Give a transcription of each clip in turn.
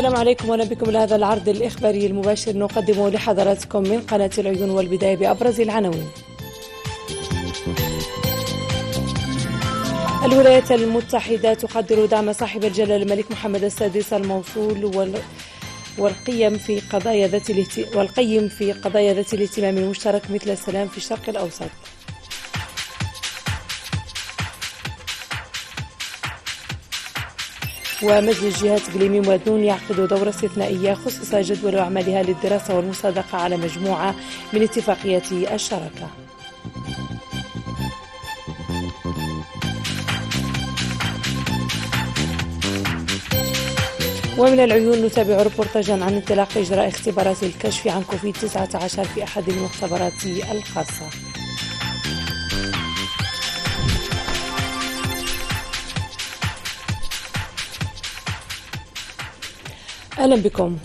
السلام عليكم وأنا بكم لهذا العرض الاخباري المباشر نقدمه لحضراتكم من قناه العيون والبدايه بابرز العناوين. الولايات المتحده تقدر دعم صاحب الجلاله الملك محمد السادس الموصول وال والقيم في قضايا ذات والقيم في قضايا ذات الاهتمام المشترك مثل السلام في الشرق الاوسط. ومجلس جهات إقليمي مادون يعقد دورة استثنائية خصص جدول أعمالها للدراسة والمصادقة على مجموعة من اتفاقيات الشراكة ومن العيون نتابع ربورتاجا عن انطلاق إجراء اختبارات الكشف عن كوفيد 19 في أحد المختبرات الخاصة أهلا بكم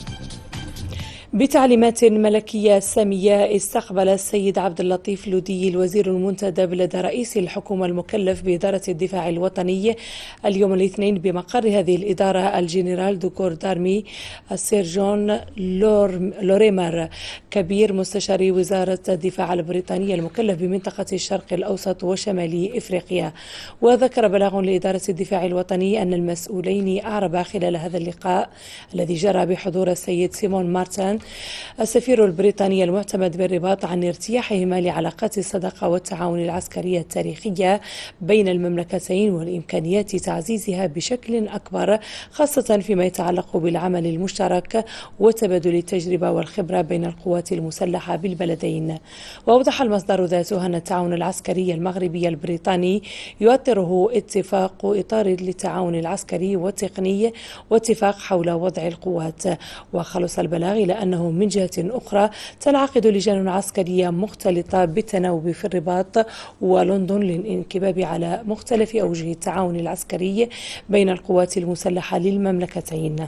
بتعليمات ملكية سامية استقبل السيد عبد اللطيف لودي الوزير المنتدب لدى رئيس الحكومة المكلف بإدارة الدفاع الوطني اليوم الاثنين بمقر هذه الإدارة الجنرال دوكور دارمي السيرجون لور لوريمر كبير مستشاري وزارة الدفاع البريطانية المكلف بمنطقة الشرق الأوسط وشمال إفريقيا وذكر بلاغ لإدارة الدفاع الوطني أن المسؤولين أعربا خلال هذا اللقاء الذي جرى بحضور السيد سيمون مارتن السفير البريطاني المعتمد بالرباط عن ارتياحهما لعلاقات الصداقة والتعاون العسكرية التاريخية بين المملكتين والإمكانيات تعزيزها بشكل أكبر خاصة فيما يتعلق بالعمل المشترك وتبادل التجربة والخبرة بين القوات المسلحة بالبلدين وأوضح المصدر ذاته أن التعاون العسكري المغربي البريطاني يؤطره اتفاق إطار للتعاون العسكري والتقني واتفاق حول وضع القوات وخلص البلاغ إلى أن أنه من جهة أخرى تنعقد لجان عسكرية مختلطة بالتناوب في الرباط ولندن للانكباب على مختلف أوجه التعاون العسكري بين القوات المسلحة للمملكتين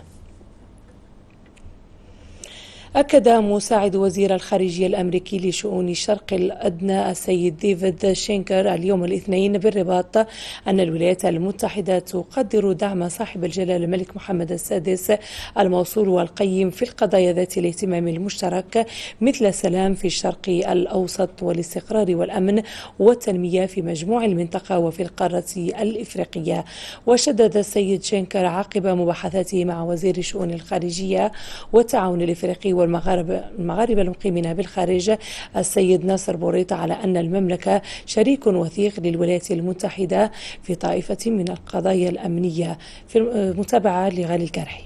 أكد مساعد وزير الخارجية الأمريكي لشؤون الشرق الأدنى السيد ديفيد شينكر اليوم الاثنين بالرباط أن الولايات المتحدة تقدر دعم صاحب الجلالة الملك محمد السادس الموصول والقيم في القضايا ذات الاهتمام المشترك مثل السلام في الشرق الأوسط والاستقرار والأمن والتنمية في مجموع المنطقة وفي القارة الإفريقية وشدد السيد شينكر عقب مباحثاته مع وزير الشؤون الخارجية والتعاون الإفريقي والمغاربة المغاربة المقيمين بالخارج السيد ناصر بوريطة على أن المملكة شريك وثيق للولايات المتحدة في طائفة من القضايا الأمنية في متابعة لغالي الجرحي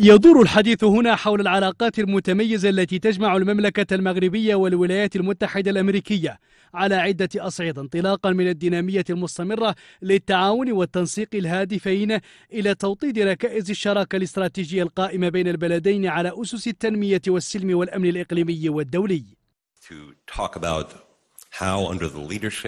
يدور الحديث هنا حول العلاقات المتميزة التي تجمع المملكة المغربية والولايات المتحدة الأمريكية على عدة أصعدة انطلاقا من الدينامية المستمرة للتعاون والتنسيق الهادفين إلى توطيد ركائز الشراكة الاستراتيجية القائمة بين البلدين على أسس التنمية والسلم والأمن الإقليمي والدولي.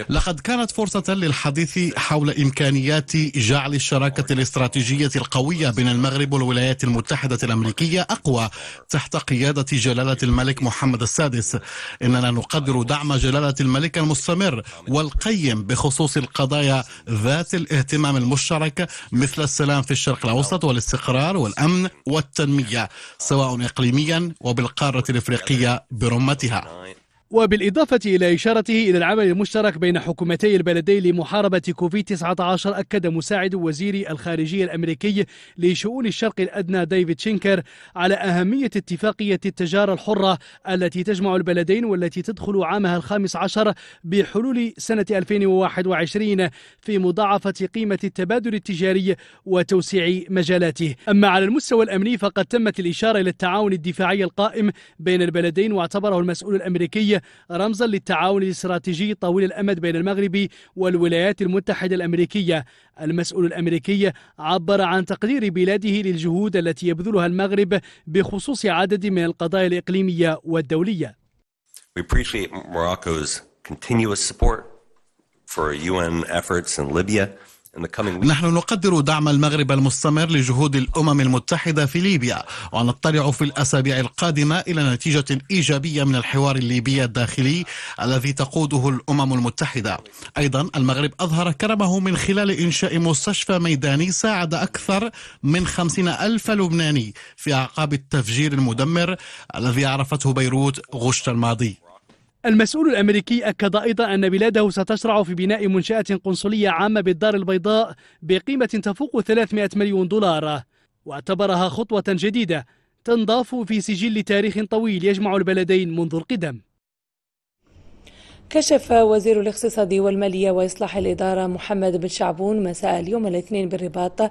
لقد كانت فرصة للحديث حول إمكانيات جعل الشراكة الاستراتيجية القوية بين المغرب والولايات المتحدة الأمريكية أقوى تحت قيادة جلالة الملك محمد السادس إننا نقدر دعم جلالة الملك المستمر والقيم بخصوص القضايا ذات الاهتمام المشترك مثل السلام في الشرق الأوسط والاستقرار والأمن والتنمية سواء إقليميا وبالقارة الإفريقية برمتها وبالإضافة إلى إشارته إلى العمل المشترك بين حكومتي البلدين لمحاربة كوفيد-19 أكد مساعد وزير الخارجية الأمريكي لشؤون الشرق الأدنى ديفيد شينكر على أهمية اتفاقية التجارة الحرة التي تجمع البلدين والتي تدخل عامها الخامس عشر بحلول سنة 2021 في مضاعفة قيمة التبادل التجاري وتوسيع مجالاته أما على المستوى الأمني فقد تمت الإشارة إلى التعاون الدفاعي القائم بين البلدين واعتبره المسؤول الأمريكي الأمريكية رمزا للتعاون الاستراتيجي طويل الأمد بين المغرب والولايات المتحدة الأمريكية المسؤول الأمريكي عبر عن تقدير بلاده للجهود التي يبذلها المغرب بخصوص عدد من القضايا الإقليمية والدولية We appreciate Morocco's continuous support for UN efforts in Libya نحن نقدر دعم المغرب المستمر لجهود الأمم المتحدة في ليبيا ونطلع في الأسابيع القادمة إلى نتيجة إيجابية من الحوار الليبي الداخلي الذي تقوده الأمم المتحدة أيضا المغرب أظهر كرمه من خلال إنشاء مستشفى ميداني ساعد أكثر من خمسين ألف لبناني في أعقاب التفجير المدمر الذي عرفته بيروت غشت الماضي المسؤول الأمريكي أكد أيضا أن بلاده ستشرع في بناء منشأة قنصلية عامة بالدار البيضاء بقيمة تفوق 300 مليون دولار واعتبرها خطوة جديدة تنضاف في سجل تاريخ طويل يجمع البلدين منذ القدم كشف وزير الاقتصاد والمالية وإصلاح الإدارة محمد بن شعبون مساء اليوم الاثنين بالرباط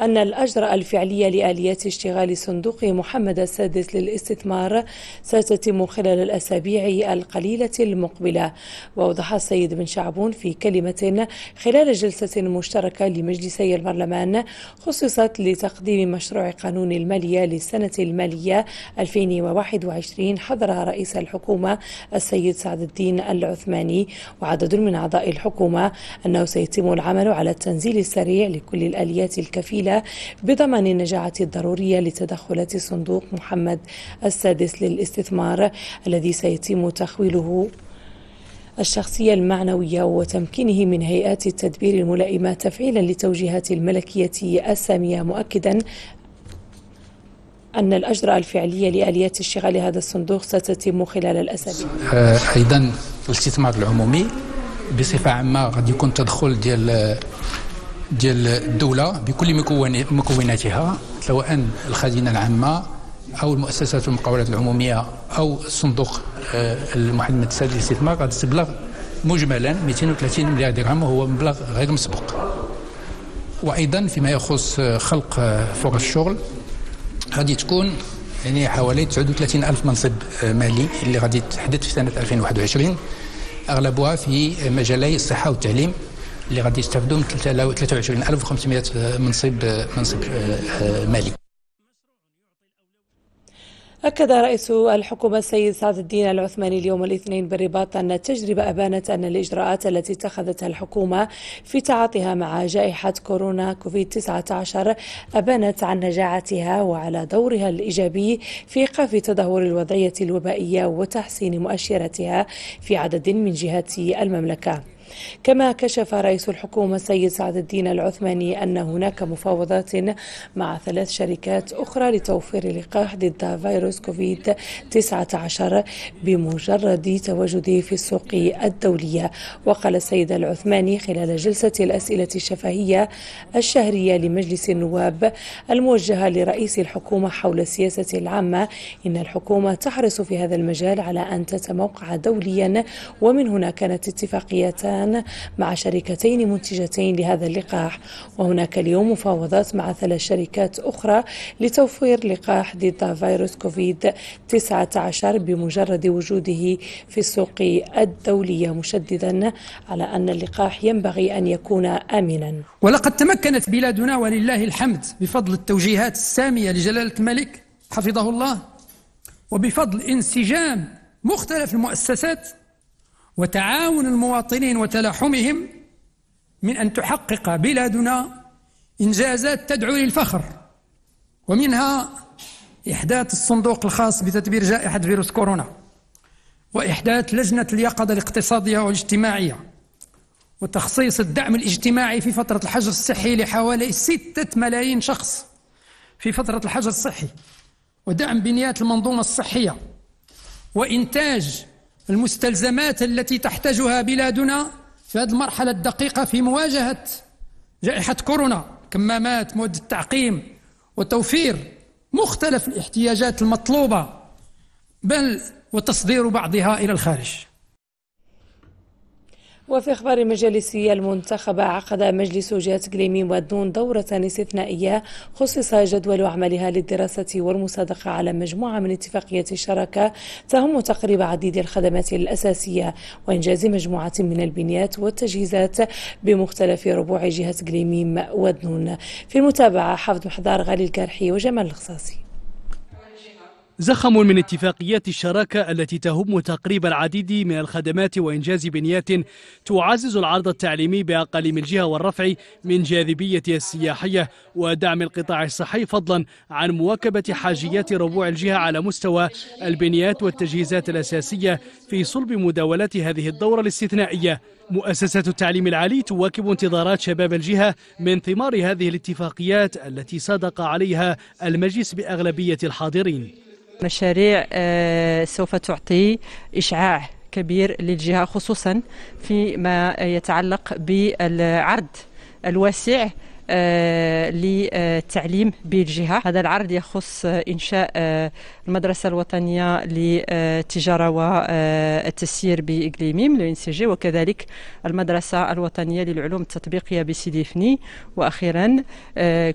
أن الأجراء الفعلية لآليات اشتغال صندوق محمد السادس للاستثمار ستتم خلال الأسابيع القليلة المقبلة وأوضح السيد بن شعبون في كلمة خلال جلسة مشتركة لمجلسي البرلمان خصصت لتقديم مشروع قانون المالية للسنة المالية 2021 حضر رئيس الحكومة السيد سعد الدين العثمان العثماني وعدد من أعضاء الحكومة أنه سيتم العمل على التنزيل السريع لكل الآليات الكفيلة بضمان النجاعة الضرورية لتدخلات صندوق محمد السادس للاستثمار الذي سيتم تخويله الشخصية المعنوية وتمكينه من هيئات التدبير الملائمة تفعيلا لتوجيهات الملكية السامية مؤكدا أن الأجراء الفعلية لآليات اشتغال هذا الصندوق ستتم خلال الأسابيع أيضا الاستثمار العمومي بصفه عامه غادي يكون التدخل ديال ديال الدوله بكل مكوناتها سواء الخزينه العامه او المؤسسات والمقاولات العموميه او الصندوق آه، المحدد السادس للاستثمار غادي تبلغ مجملا 230 مليار درهم وهو مبلغ غير مسبوق وايضا فيما يخص خلق آه، فرص الشغل غادي تكون يعني حوالي 39 ألف منصب آه، مالي اللي غادي تحدث في سنة 2021 أغلبها في آه، مجالي الصحة والتعليم اللي غادي يستافدوا من 23500 آه، منصب منصب مالي أكد رئيس الحكومة السيد سعد الدين العثماني اليوم الاثنين بالرباط أن التجربة أبانت أن الإجراءات التي اتخذتها الحكومة في تعاطيها مع جائحة كورونا كوفيد 19 أبانت عن نجاعتها وعلى دورها الإيجابي في إيقاف تدهور الوضعية الوبائية وتحسين مؤشراتها في عدد من جهات المملكة. كما كشف رئيس الحكومة السيد سعد الدين العثماني أن هناك مفاوضات مع ثلاث شركات أخرى لتوفير لقاح ضد فيروس كوفيد 19 بمجرد تواجده في السوق الدولية وقال السيد العثماني خلال جلسة الأسئلة الشفهية الشهرية لمجلس النواب الموجهة لرئيس الحكومة حول السياسة العامة إن الحكومة تحرص في هذا المجال على أن تتموقع دوليا ومن هنا كانت اتفاقيتان الآن مع شركتين منتجتين لهذا اللقاح وهناك اليوم مفاوضات مع ثلاث شركات أخرى لتوفير لقاح ضد فيروس كوفيد 19 بمجرد وجوده في السوق الدولية مشددا على أن اللقاح ينبغي أن يكون آمنا ولقد تمكنت بلادنا ولله الحمد بفضل التوجيهات السامية لجلالة الملك حفظه الله وبفضل انسجام مختلف المؤسسات وتعاون المواطنين وتلاحمهم من أن تحقق بلادنا إنجازات تدعو للفخر ومنها إحداث الصندوق الخاص بتدبير جائحة فيروس كورونا وإحداث لجنة اليقظة الاقتصادية والاجتماعية وتخصيص الدعم الاجتماعي في فترة الحجر الصحي لحوالي ستة ملايين شخص في فترة الحجر الصحي ودعم بنيات المنظومة الصحية وإنتاج المستلزمات التي تحتاجها بلادنا في هذه المرحلة الدقيقة في مواجهة جائحة كورونا كمامات مواد التعقيم وتوفير مختلف الاحتياجات المطلوبة بل وتصدير بعضها إلى الخارج وفي أخبار مجالسية المنتخبة عقد مجلس جهة قليمين ودنون دورة استثنائية خصص جدول عملها للدراسة والمصادقة على مجموعة من اتفاقيات الشراكة تهم تقريب عديد الخدمات الأساسية وإنجاز مجموعة من البنيات والتجهيزات بمختلف ربوع جهة قليمين ودنون في المتابعة حفظ محضار غالي الكرحي وجمال الخصاصي زخم من اتفاقيات الشراكة التي تهم تقريب العديد من الخدمات وإنجاز بنيات تعزز العرض التعليمي بأقاليم الجهة والرفع من جاذبيتها السياحية ودعم القطاع الصحي فضلا عن مواكبة حاجيات ربوع الجهة على مستوى البنيات والتجهيزات الأساسية في صلب مداولات هذه الدورة الاستثنائية مؤسسة التعليم العالي تواكب انتظارات شباب الجهة من ثمار هذه الاتفاقيات التي صادق عليها المجلس بأغلبية الحاضرين مشاريع آه، سوف تعطي إشعاع كبير للجهة خصوصا فيما يتعلق بالعرض الواسع آه، للتعليم بالجهة هذا العرض يخص إنشاء آه، المدرسة الوطنية للتجارة والتسيير بإقليميم لو وكذلك المدرسة الوطنية للعلوم التطبيقية بسيدي فني وأخيرا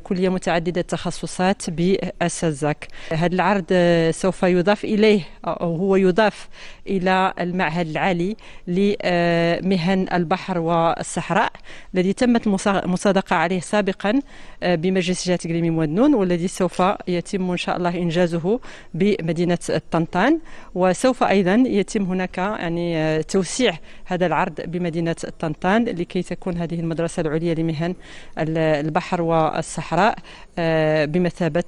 كلية متعددة التخصصات بأسازاك هذا العرض سوف يضاف إليه أو هو يضاف إلى المعهد العالي لمهن البحر والصحراء الذي تمت المصادقة عليه سابقا بمجلس جهة اقليميم والنون والذي سوف يتم إن شاء الله إنجازه بمدينه طنطان وسوف ايضا يتم هناك يعني توسيع هذا العرض بمدينه طنطان لكي تكون هذه المدرسه العليا لمهن البحر والصحراء آه، بمثابه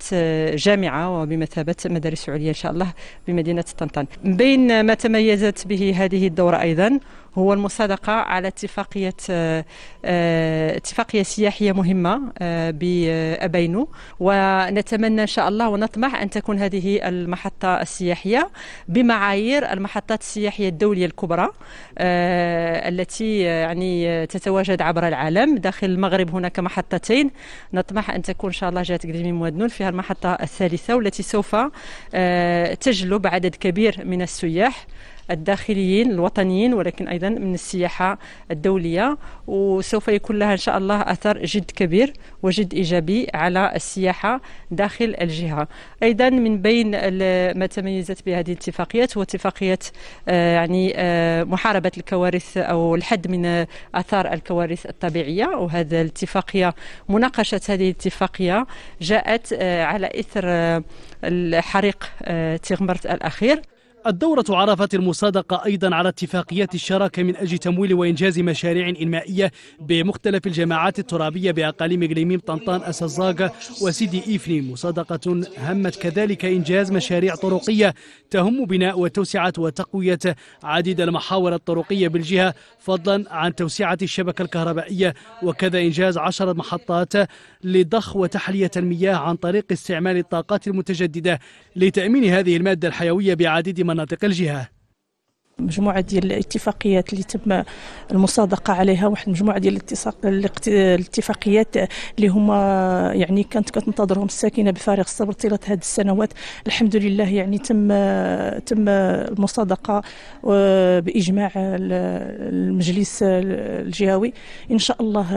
جامعه وبمثابه مدارس عليا ان شاء الله بمدينه طنطان بين ما تميزت به هذه الدوره ايضا هو المصادقة على اتفاقية آه، آه، اتفاقية سياحية مهمة آه، بأبينو ونتمنى إن شاء الله ونطمح أن تكون هذه المحطة السياحية بمعايير المحطات السياحية الدولية الكبرى التي يعني تتواجد عبر العالم داخل المغرب هناك محطتين نطمح أن تكون إن شاء الله جهة قديمي موادنون فيها المحطة الثالثة والتي سوف تجلب عدد كبير من السياح الداخليين الوطنيين ولكن أيضا من السياحة الدولية وسوف يكون لها إن شاء الله أثر جد كبير وجد إيجابي على السياحة داخل الجهة أيضا من بين ما تميزت به هذه الاتفاقيات هو اتفاقية آه، يعني آه، محاربة الكوارث أو الحد من آثار الكوارث الطبيعية وهذا الاتفاقية مناقشة هذه الاتفاقية جاءت آه، على إثر الحريق تيغمرت الأخير الدورة عرفت المصادقة أيضا على اتفاقيات الشراكة من أجل تمويل وإنجاز مشاريع إنمائية بمختلف الجماعات الترابية بأقاليم غليميم طنطان أسازاغا وسيدي إيفني مصادقة همت كذلك إنجاز مشاريع طرقية تهم بناء وتوسعة وتقوية عديد المحاور الطرقية بالجهة فضلا عن توسعة الشبكة الكهربائية وكذا إنجاز عشرة محطات لضخ وتحلية المياه عن طريق استعمال الطاقات المتجددة لتأمين هذه المادة الحيوية بعديد مناطق الجهه مجموعه ديال الاتفاقيات اللي تم المصادقه عليها واحد المجموعه ديال الاتفاقيات اللي هما يعني كانت كتنتظرهم الساكنه بفارغ الصبر طيله هذه السنوات الحمد لله يعني تم تم المصادقه باجماع المجلس الجهوي ان شاء الله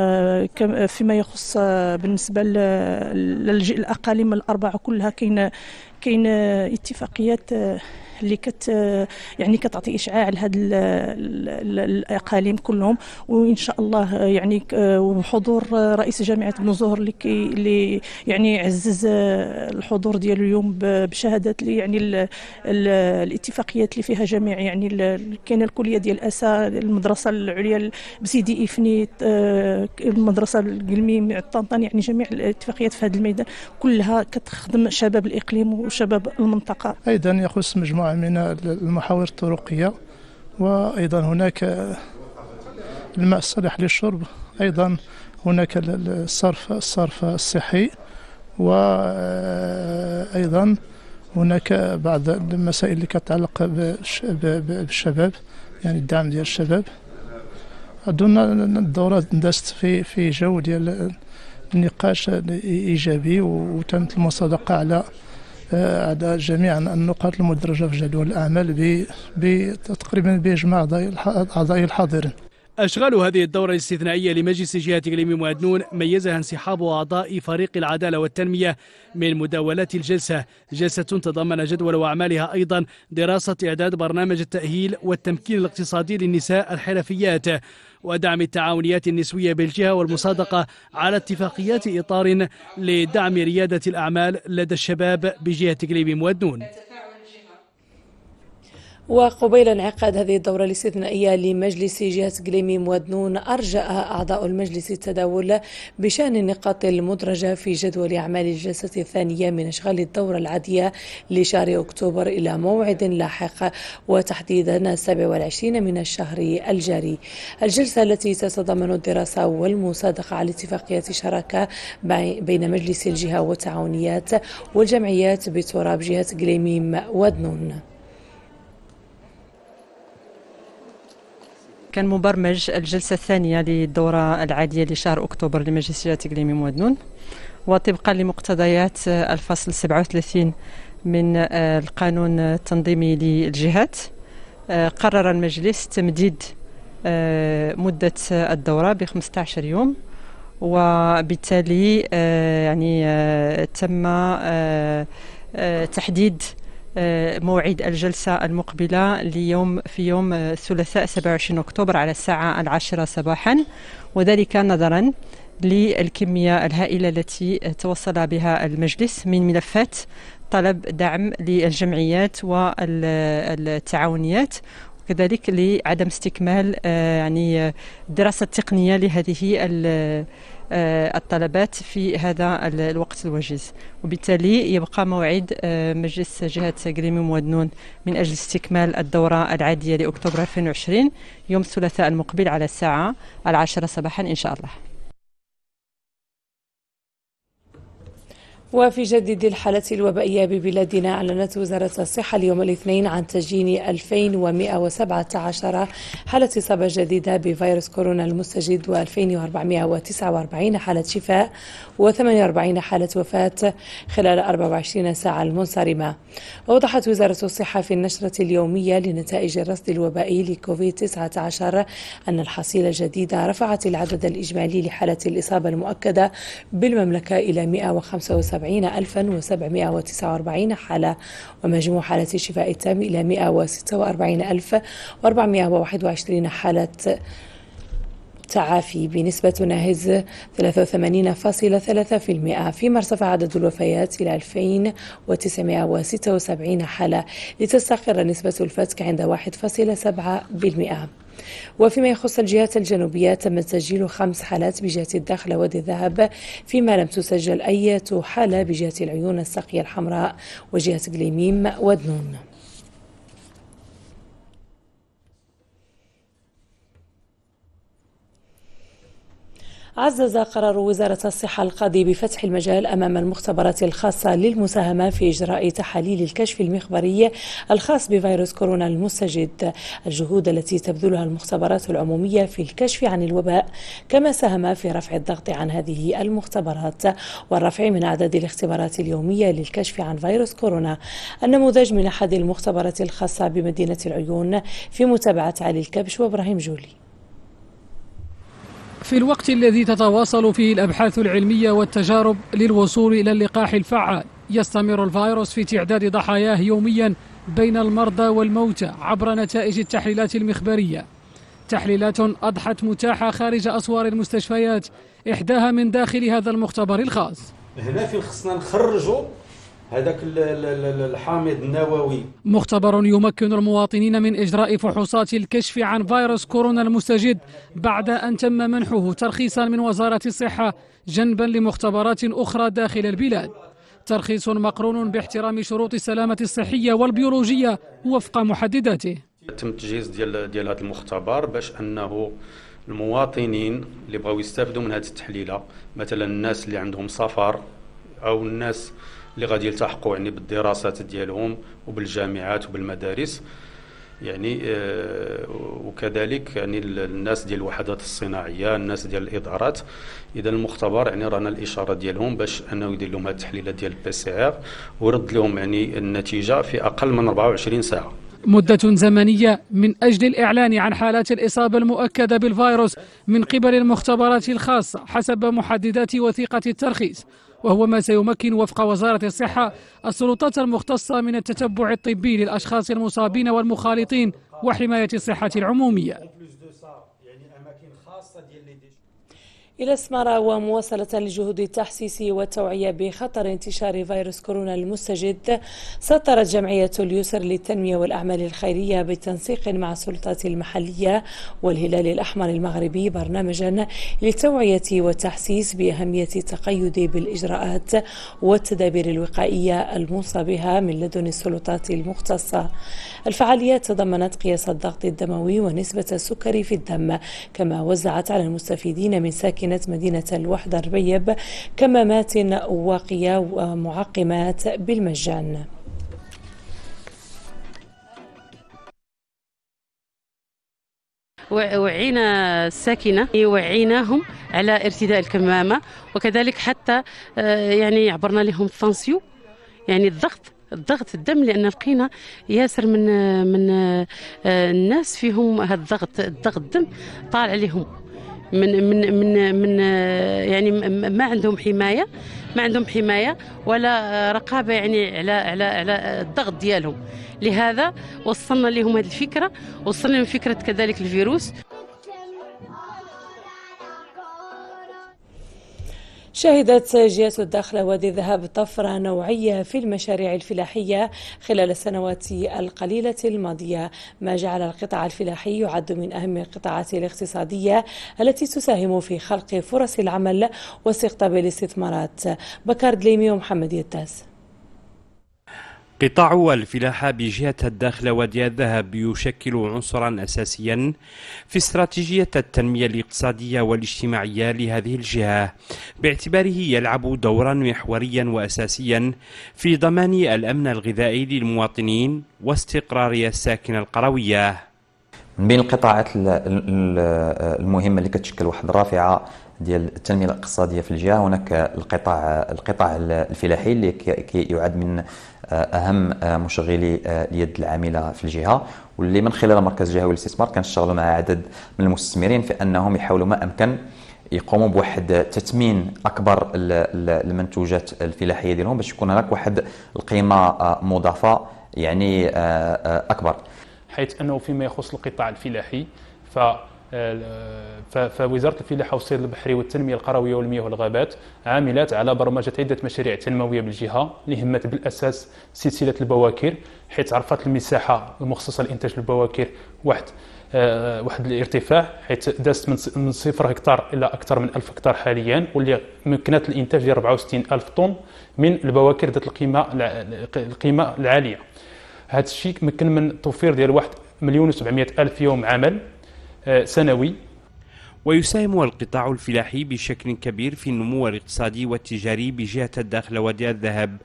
فيما يخص بالنسبه للاقاليم الاربعه كلها كاين كاين اتفاقيات اللي كت يعني كتعطي اشعاع لهاد الاقاليم كلهم وان شاء الله يعني وحضور رئيس جامعه بن زهر اللي اللي يعني عزز الحضور ديالو اليوم بشهادات يعني ال ال الاتفاقيات اللي فيها جميع يعني كاينه الكليه ديال اسا المدرسه العليا بسيدي افني المدرسه القلمي الطنطان يعني جميع الاتفاقيات في هذا الميدان كلها كتخدم شباب الاقليم وشباب المنطقه ايضا يخص مجموعه من المحاور الطرقية وأيضا هناك الماء الصالح للشرب أيضا هناك الصرف الصرف الصحي وأيضا هناك بعض المسائل اللي كتعلق بالشباب يعني الدعم ديال الشباب أظن الدورة دست في في جو ديال النقاش إيجابي وتمت المصادقة على على جميع النقاط المدرجة في جدول الأعمال تقريبا بإجماع أعضاء الحاضرين أشغال هذه الدورة الاستثنائية لمجلس جهة إقليم معدنون ميزها انسحاب أعضاء فريق العدالة والتنمية من مداولات الجلسة جلسة تضمن جدول وأعمالها أيضا دراسة إعداد برنامج التأهيل والتمكين الاقتصادي للنساء الحرفيات ودعم التعاونيات النسوية بالجهة والمصادقة على اتفاقيات إطار لدعم ريادة الأعمال لدى الشباب بجهة إقليم معدنون وقبيل انعقاد هذه الدورة الاستثنائية لمجلس جهة قليمي ودنون أرجأ أعضاء المجلس التداول بشأن النقاط المدرجة في جدول أعمال الجلسة الثانية من أشغال الدورة العادية لشهر أكتوبر إلى موعد لاحق وتحديدا 27 من الشهر الجاري الجلسة التي تتضمن الدراسة والمصادقة على اتفاقية شراكة بين مجلس الجهة والتعاونيات والجمعيات بتراب جهة قليمي ودنون كان مبرمج الجلسة الثانية للدورة العادية لشهر أكتوبر لمجلس إدارة إقليمي موادنون وطبقا لمقتضيات الفصل 37 من آه، القانون التنظيمي للجهات آه، قرر المجلس تمديد آه، مدة الدورة ب 15 يوم وبالتالي يعني تم تحديد آه، موعد الجلسة المقبلة ليوم في يوم آه، الثلاثاء 27 أكتوبر على الساعة العاشرة صباحا وذلك نظرا للكمية الهائلة التي توصل بها المجلس من ملفات طلب دعم للجمعيات والتعاونيات وكذلك لعدم استكمال آه، يعني الدراسة التقنية لهذه آه، الطلبات في هذا الوقت الوجيز وبالتالي يبقى موعد آه، مجلس جهة تقريم موادنون من أجل استكمال الدورة العادية لأكتوبر 2020 يوم الثلاثاء المقبل على الساعة العاشرة صباحا إن شاء الله وفي جديد الحالة الوبائية ببلادنا أعلنت وزارة الصحة اليوم الاثنين عن تسجيل 2117 حالة إصابة جديدة بفيروس كورونا المستجد و2449 حالة شفاء و48 حالة وفاة خلال 24 ساعة المنصرمة ووضحت وزارة الصحة في النشرة اليومية لنتائج الرصد الوبائي لكوفيد 19 أن الحصيلة الجديدة رفعت العدد الإجمالي لحالة الإصابة المؤكدة بالمملكة إلى 175749 حالة ومجموع حالات الشفاء التام إلى 146421 حالة تعافي بنسبة تناهز 83.3% فيما ارتفع عدد الوفيات إلى 2976 حالة لتستقر نسبة الفتك عند 1.7% وفيما يخص الجهات الجنوبية تم تسجيل خمس حالات بجهة الدخل وادي الذهب فيما لم تسجل أي حالة بجهة العيون الساقية الحمراء وجهة قليميم ودنون عزز قرار وزارة الصحة القاضي بفتح المجال أمام المختبرات الخاصة للمساهمة في إجراء تحاليل الكشف المخبري الخاص بفيروس كورونا المستجد الجهود التي تبذلها المختبرات العمومية في الكشف عن الوباء كما ساهم في رفع الضغط عن هذه المختبرات والرفع من عدد الاختبارات اليومية للكشف عن فيروس كورونا النموذج من أحد المختبرات الخاصة بمدينة العيون في متابعة علي الكبش وإبراهيم جولي في الوقت الذي تتواصل فيه الأبحاث العلمية والتجارب للوصول إلى اللقاح الفعال يستمر الفيروس في تعداد ضحاياه يوميا بين المرضى والموتى عبر نتائج التحليلات المخبرية تحليلات أضحت متاحة خارج أسوار المستشفيات إحداها من داخل هذا المختبر الخاص هنا فين خصنا نخرجوا هذاك الحامض النووي مختبر يمكن المواطنين من إجراء فحوصات الكشف عن فيروس كورونا المستجد بعد أن تم منحه ترخيصا من وزارة الصحة جنبا لمختبرات أخرى داخل البلاد ترخيص مقرون باحترام شروط السلامة الصحية والبيولوجية وفق محدداته تم التجهيز ديال ديال هذا المختبر باش انه المواطنين اللي بغاو يستافدوا من هذه التحليله مثلا الناس اللي عندهم سفر او الناس اللي غادي يلتحقوا يعني بالدراسات ديالهم وبالجامعات وبالمدارس يعني آه، وكذلك يعني الناس ديال الوحدات الصناعيه الناس ديال الادارات اذا المختبر يعني رانا الاشاره ديالهم باش انه يدير لهم هذه التحليله ديال البي سي ار ويرد لهم يعني النتيجه في اقل من 24 ساعه مدة زمنية من أجل الإعلان عن حالات الإصابة المؤكدة بالفيروس من قبل المختبرات الخاصة حسب محددات وثيقة الترخيص وهو ما سيمكن وفق وزارة الصحة السلطات المختصة من التتبع الطبي للأشخاص المصابين والمخالطين وحماية الصحة العمومية إلى سمارة ومواصلة لجهود التحسيس والتوعية بخطر انتشار فيروس كورونا المستجد سطرت جمعية اليسر للتنمية والأعمال الخيرية بتنسيق مع السلطات المحلية والهلال الأحمر المغربي برنامجا للتوعية والتحسيس بأهمية التقيد بالإجراءات والتدابير الوقائية الموصى بها من لدن السلطات المختصة الفعاليات تضمنت قياس الضغط الدموي ونسبة السكري في الدم كما وزعت على المستفيدين من ساكنة مدينة الوحدة الربيب كمامات واقية ومعقمات بالمجان وعينا الساكنة وعيناهم على ارتداء الكمامة وكذلك حتى آه، يعني عبرنا لهم فانسيو يعني الضغط ضغط الدم لان لقينا ياسر من من آه، الناس فيهم هذا الضغط الضغط الدم طالع عليهم من من من من آه، يعني ما عندهم حمايه ما عندهم حمايه ولا رقابه يعني على على على الضغط ديالهم لهذا وصلنا لهم هذه الفكره وصلنا لهم فكره كذلك الفيروس شهدت جهات الدخل وادي الذهب طفرة نوعية في المشاريع الفلاحية خلال السنوات القليلة الماضية ما جعل القطاع الفلاحي يعد من أهم القطاعات الاقتصادية التي تساهم في خلق فرص العمل واستقطاب الاستثمارات بكار دليمي ومحمد يتاس قطاع الفلاحة بجهة الداخلة وادي الذهب يشكل عنصرا أساسيا في استراتيجية التنمية الاقتصادية والاجتماعية لهذه الجهة باعتباره يلعب دورا محوريا وأساسيا في ضمان الأمن الغذائي للمواطنين واستقرار الساكنة القروية من بين القطاعات المهمة اللي كتشكل واحد الرافعة ديال التنميه الاقتصاديه في الجهه هناك القطاع القطاع الفلاحي اللي يعد من اهم مشغلي اليد آه، العامله في الجهه واللي من خلال مركز الجهوي للاستثمار كنشتغلوا مع عدد من المستثمرين في انهم يحاولوا ما امكن يقوموا بواحد تثمين اكبر المنتوجات الفلاحيه ديالهم باش يكون هناك واحد القيمه آه، مضافه يعني آه، اكبر حيث انه فيما يخص القطاع الفلاحي ف فوزاره الفلاحه والصيد البحري والتنميه القرويه والمياه والغابات عاملات على برمجه عده مشاريع تنمويه بالجهه اللي همت بالاساس سلسله البواكر حيث عرفت المساحه المخصصه لانتاج البواكر واحد آه، واحد الارتفاع حيث دازت من صفر هكتار الى اكثر من 1000 هكتار حاليا واللي مكنت الانتاج ديال 64 الف طن من البواكر ذات القيمه القيمه العاليه هذا الشيء مكن من توفير ديال واحد مليون و700 الف يوم عمل آه، سنوي ويساهم القطاع الفلاحي بشكل كبير في النمو الاقتصادي والتجاري بجهة الدخل وديع الذهب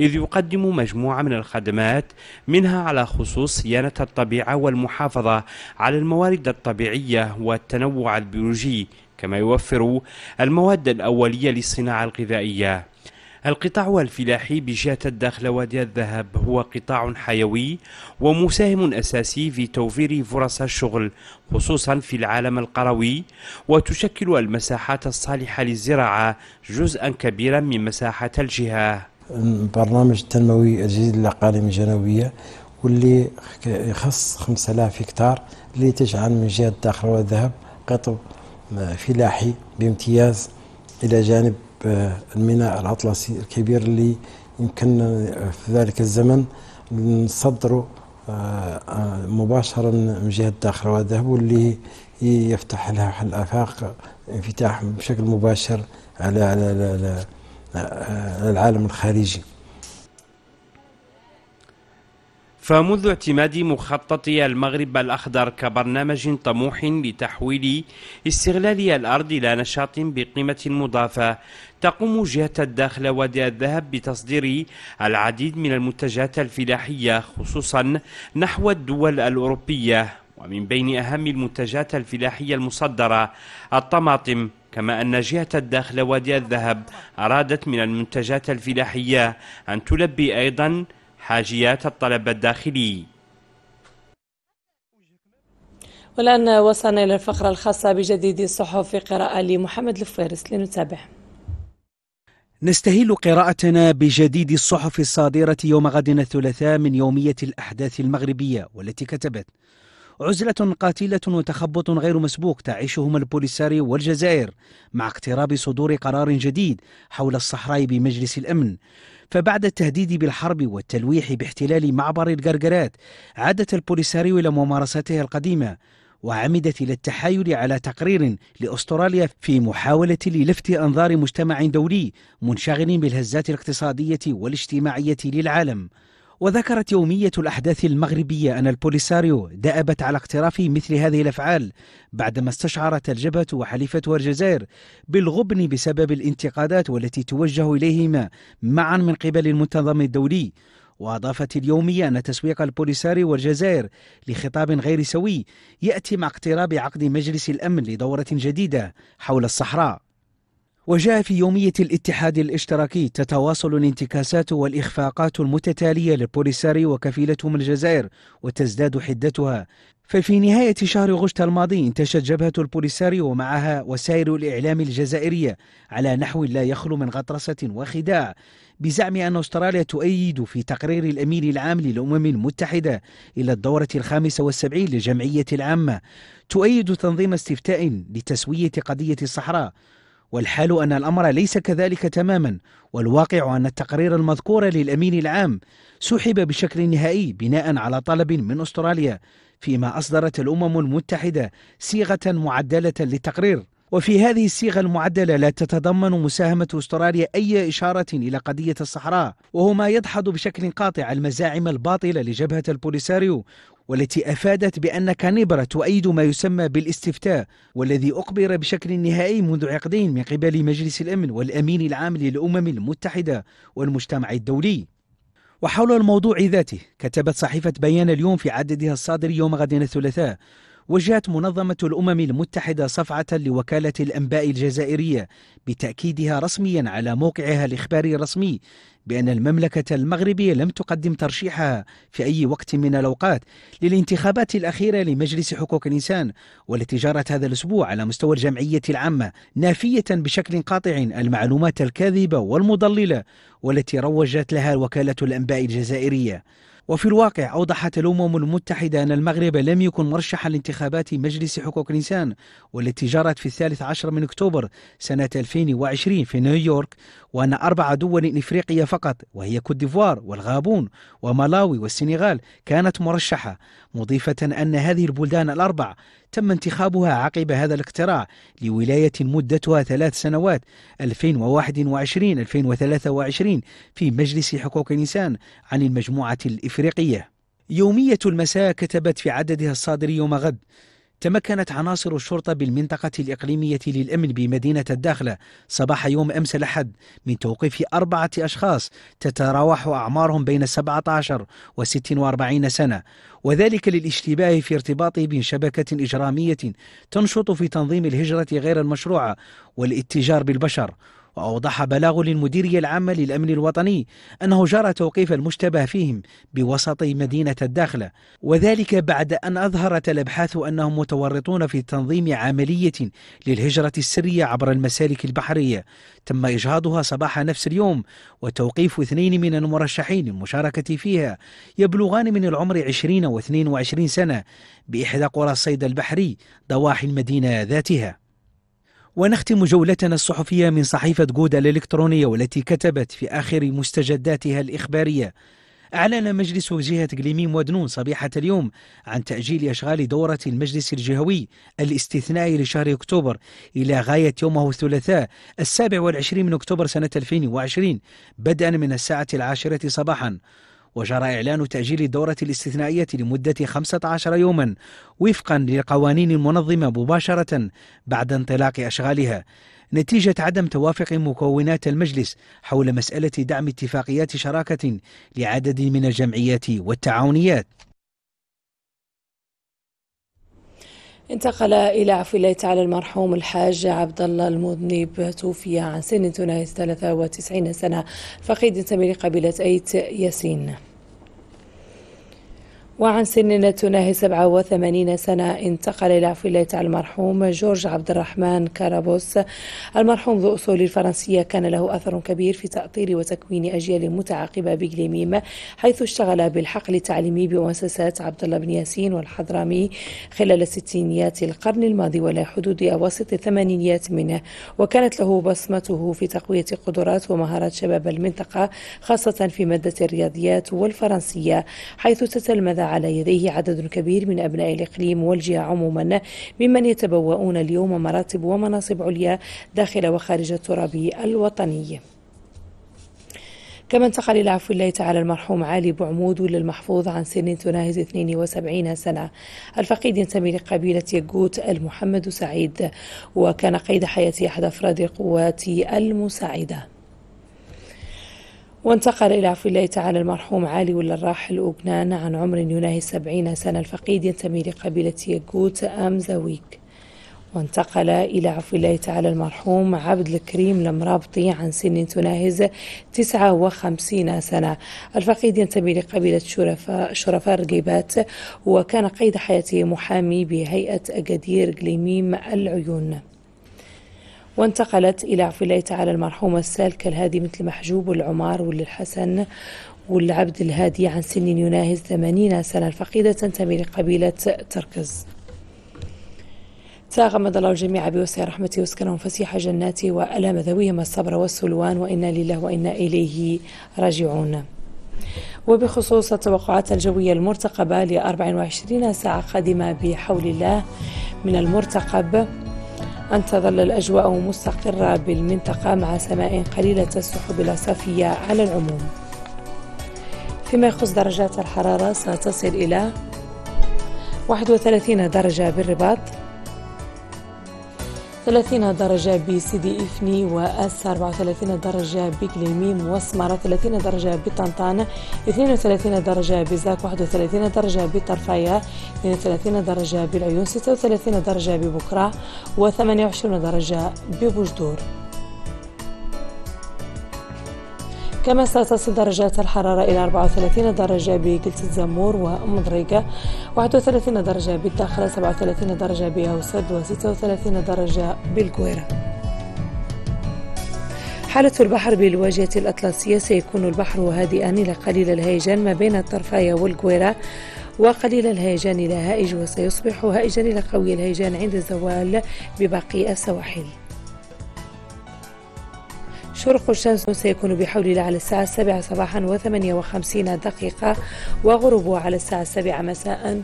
إذ يقدم مجموعة من الخدمات منها على خصوص صيانة الطبيعة والمحافظة على الموارد الطبيعية والتنوع البيولوجي كما يوفر المواد الأولية للصناعة الغذائية القطاع الفلاحي بجهة الداخل وادي الذهب هو قطاع حيوي ومساهم أساسي في توفير فرص الشغل خصوصا في العالم القروي وتشكل المساحات الصالحة للزراعة جزءا كبيرا من مساحة الجهة البرنامج التنموي الجديد للأقاليم الجنوبية واللي يخص 5000 هكتار اللي تجعل من جهة الداخل والذهب قطب فلاحي بامتياز إلى جانب بالميناء الأطلسي الكبير اللي يمكن في ذلك الزمن نصدره آه، آه، مباشرة من جهة الداخل والذهب واللي يفتح لها الآفاق انفتاح بشكل مباشر على آه، العالم الخارجي فمنذ اعتماد مخطط المغرب الأخضر كبرنامج طموح لتحويل استغلال الأرض إلى نشاط بقيمة مضافة تقوم جهة الداخل وادي الذهب بتصدير العديد من المنتجات الفلاحية خصوصا نحو الدول الأوروبية ومن بين أهم المنتجات الفلاحية المصدرة الطماطم كما أن جهة الداخل وادي الذهب أرادت من المنتجات الفلاحية أن تلبي أيضا حاجيات الطلب الداخلي والآن وصلنا إلى الفقرة الخاصة بجديد الصحف في قراءة لمحمد الفارس لنتابع نستهل قراءتنا بجديد الصحف الصادرة يوم غد الثلاثاء من يومية الأحداث المغربية والتي كتبت عزلة قاتلة وتخبط غير مسبوق تعيشهما البوليساري والجزائر مع اقتراب صدور قرار جديد حول الصحراء بمجلس الأمن فبعد التهديد بالحرب والتلويح باحتلال معبر القرقرات عادت البوليساريو إلى ممارساته القديمة وعمدت إلى التحايل على تقرير لأستراليا في محاولة للفت أنظار مجتمع دولي منشغل بالهزات الاقتصادية والاجتماعية للعالم وذكرت يومية الأحداث المغربية أن البوليساريو دأبت على اقتراف مثل هذه الأفعال بعدما استشعرت الجبهة وحليفتها الجزائر بالغبن بسبب الانتقادات والتي توجه إليهما معا من قبل المنتظم الدولي وأضافت اليومية أن تسويق البوليساري والجزائر لخطاب غير سوي يأتي مع اقتراب عقد مجلس الأمن لدورة جديدة حول الصحراء وجاء في يومية الاتحاد الاشتراكي تتواصل الانتكاسات والإخفاقات المتتالية للبوليساري وكفيلتهم الجزائر وتزداد حدتها ففي نهاية شهر غشت الماضي انتشت جبهة البوليساري ومعها وسائر الإعلام الجزائرية على نحو لا يخلو من غطرسة وخداع بزعم أن أستراليا تؤيد في تقرير الأمين العام للأمم المتحدة إلى الدورة الخامسة والسبعين للجمعية العامة تؤيد تنظيم استفتاء لتسوية قضية الصحراء والحال أن الأمر ليس كذلك تماما والواقع أن التقرير المذكور للأمين العام سحب بشكل نهائي بناء على طلب من أستراليا فيما أصدرت الأمم المتحدة صيغة معدلة للتقرير وفي هذه الصيغة المعدلة لا تتضمن مساهمة أستراليا أي إشارة إلى قضية الصحراء وهو ما يدحض بشكل قاطع المزاعم الباطلة لجبهة البوليساريو والتي أفادت بأن كانيبرا تؤيد ما يسمى بالاستفتاء والذي أقبر بشكل نهائي منذ عقدين من قبل مجلس الأمن والأمين العام للأمم المتحدة والمجتمع الدولي وحول الموضوع ذاته كتبت صحيفة بيان اليوم في عددها الصادر يوم غد الثلاثاء وجهت منظمة الأمم المتحدة صفعة لوكالة الأنباء الجزائرية بتأكيدها رسميا على موقعها الإخباري الرسمي بأن المملكة المغربية لم تقدم ترشيحها في أي وقت من الأوقات للانتخابات الأخيرة لمجلس حقوق الإنسان والتي جرت هذا الأسبوع على مستوى الجمعية العامة نافية بشكل قاطع المعلومات الكاذبة والمضللة والتي روجت لها وكالة الأنباء الجزائرية وفي الواقع أوضحت الأمم المتحدة أن المغرب لم يكن مرشحا لانتخابات مجلس حقوق الإنسان والتي جرت في الثالث عشر من أكتوبر سنة 2020 في نيويورك وأن أربع دول إفريقية فقط وهي كوت ديفوار والغابون وملاوي والسنغال كانت مرشحة مضيفة أن هذه البلدان الأربع تم انتخابها عقب هذا الاقتراع لولاية مدتها ثلاث سنوات 2021 2023 في مجلس حقوق الإنسان عن المجموعة الإفريقية الإفريقية يومية المساء كتبت في عددها الصادر يوم غد تمكنت عناصر الشرطة بالمنطقة الإقليمية للأمن بمدينة الداخلة صباح يوم أمس الأحد من توقيف أربعة أشخاص تتراوح أعمارهم بين 17 و 46 سنة وذلك للاشتباه في ارتباطه بشبكة إجرامية تنشط في تنظيم الهجرة غير المشروعة والاتجار بالبشر وأوضح بلاغ للمديرية العامة للأمن الوطني أنه جرى توقيف المشتبه فيهم بوسط مدينة الداخلة وذلك بعد أن أظهرت الأبحاث أنهم متورطون في تنظيم عملية للهجرة السرية عبر المسالك البحرية تم إجهاضها صباح نفس اليوم وتوقيف اثنين من المرشحين للمشاركة فيها يبلغان من العمر 20 و 22 سنة بإحدى قرى الصيد البحري ضواحي المدينة ذاتها ونختم جولتنا الصحفية من صحيفة جودة الإلكترونية والتي كتبت في آخر مستجداتها الإخبارية أعلن مجلس جهة قليميم ودنون صبيحة اليوم عن تأجيل أشغال دورة المجلس الجهوي الاستثنائي لشهر أكتوبر إلى غاية يومه الثلاثاء السابع والعشرين من أكتوبر سنة 2020 بدءا من الساعة العاشرة صباحا وجرى إعلان تأجيل الدورة الاستثنائية لمدة 15 يوما وفقا لقوانين المنظمة مباشرة بعد انطلاق أشغالها نتيجة عدم توافق مكونات المجلس حول مسألة دعم اتفاقيات شراكة لعدد من الجمعيات والتعاونيات انتقل إلى عفو الله تعالى المرحوم الحاج عبد الله المذنب توفي عن سن تناهز 93 سنة فقيد سمير قبيلة أيت ياسين وعن سن تناهي 87 سنة انتقل إلى عفوية المرحوم جورج عبد الرحمن كارابوس المرحوم ذو أصول الفرنسية كان له أثر كبير في تأطير وتكوين أجيال متعاقبة بجليميم حيث اشتغل بالحقل التعليمي بمؤسسات عبد الله بن ياسين والحضرمي خلال ستينيات القرن الماضي ولا حدود أواسط الثمانينيات منه وكانت له بصمته في تقوية قدرات ومهارات شباب المنطقة خاصة في مادة الرياضيات والفرنسية حيث تتلمذ على يديه عدد كبير من أبناء الإقليم والجهة عموما ممن يتبوؤون اليوم مراتب ومناصب عليا داخل وخارج التراب الوطني كما انتقل إلى عفو الله تعالى المرحوم علي بعمود للمحفوظ عن سن تناهز 72 سنة الفقيد ينتمي لقبيلة يقوت المحمد سعيد وكان قيد حياته أحد أفراد القوات المساعدة وانتقل إلى عفو الله تعالى المرحوم علي ولا الراحل أوغنان عن عمر يناهي سبعين سنة الفقيد ينتمي لقبيلة ياقوت أم زويك وانتقل إلى عفو الله تعالى المرحوم عبد الكريم المرابطي عن سن تناهز تسعة وخمسين سنة الفقيد ينتمي لقبيلة شرفاء شرفاء رقيبات وكان قيد حياته محامي بهيئة أجدير قليميم العيون وانتقلت إلى عفو الله تعالى المرحومة السالكة الهادي مثل محجوب والعمار والحسن والعبد الهادي عن سن يناهز 80 سنة الفقيدة تنتمي لقبيلة تركز تغمد الله الجميع بوسع رحمته وسكنهم فسيح جناته والام ذويهم الصبر والسلوان وإنا لله وإنا إليه راجعون وبخصوص التوقعات الجوية المرتقبة ل 24 ساعة قادمة بحول الله من المرتقب أن تظل الأجواء مستقرة بالمنطقة مع سماء قليلة السحب العصافية على العموم فيما يخص درجات الحرارة ستصل إلى 31 درجة بالرباط 30 درجة بسيدي إفني e وأس 34 درجة بكليميم وسمارة 30 درجة بطنطان 32 درجة بزاك 31 درجة بطرفية 32 درجة بالعيون 36 درجة ببكرة و28 درجة ببجدور كما ستصل درجات الحرارة إلى 34 درجة بجلسة زمور ومضريقة 31 درجة بالداخلة 37 درجة بأوسد و36 درجة بالكويرة حالة البحر بالواجهة الأطلسية سيكون البحر هادئا إلى قليل الهيجان ما بين الطرفاية والكويرة وقليل الهيجان إلى هائج وسيصبح هائجا إلى قوي الهيجان عند الزوال بباقي السواحل شرق الشمس سيكون بحول على الساعة السابعة صباحا و58 دقيقة وغروبها على الساعة السابعة مساء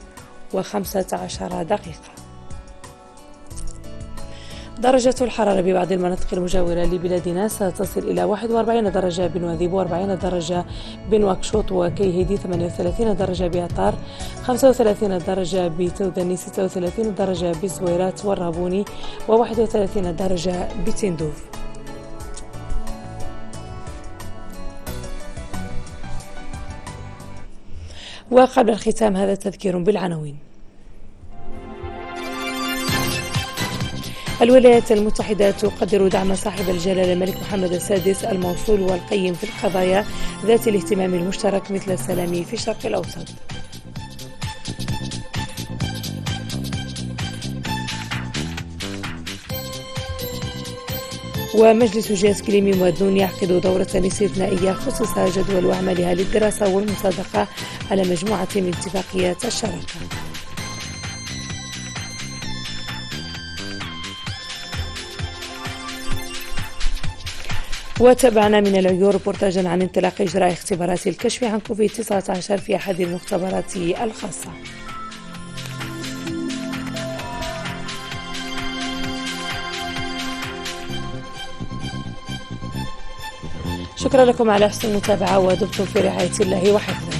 و15 دقيقة درجة الحرارة ببعض المناطق المجاورة لبلادنا ستصل إلى 41 درجة بنواذيب و40 درجة بنواكشوط وكيهيدي 38 درجة بأطار 35 درجة بتوداني 36 درجة بزويرات والرابوني و31 درجة بتندوف وقبل الختام هذا تذكير بالعناوين الولايات المتحدة تقدر دعم صاحب الجلالة الملك محمد السادس الموصول والقيم في القضايا ذات الاهتمام المشترك مثل السلام في الشرق الأوسط ومجلس جهاز كليمي مودنون يعقد دورة استثنائية خصص جدول أعمالها للدراسة والمصادقة على مجموعة من اتفاقيات الشراكة وتابعنا من العيون بورتاجا عن انطلاق إجراء اختبارات الكشف عن كوفيد 19 في أحد المختبرات الخاصة شكرا لكم على حسن المتابعة ودمتم في رعاية الله وحفظه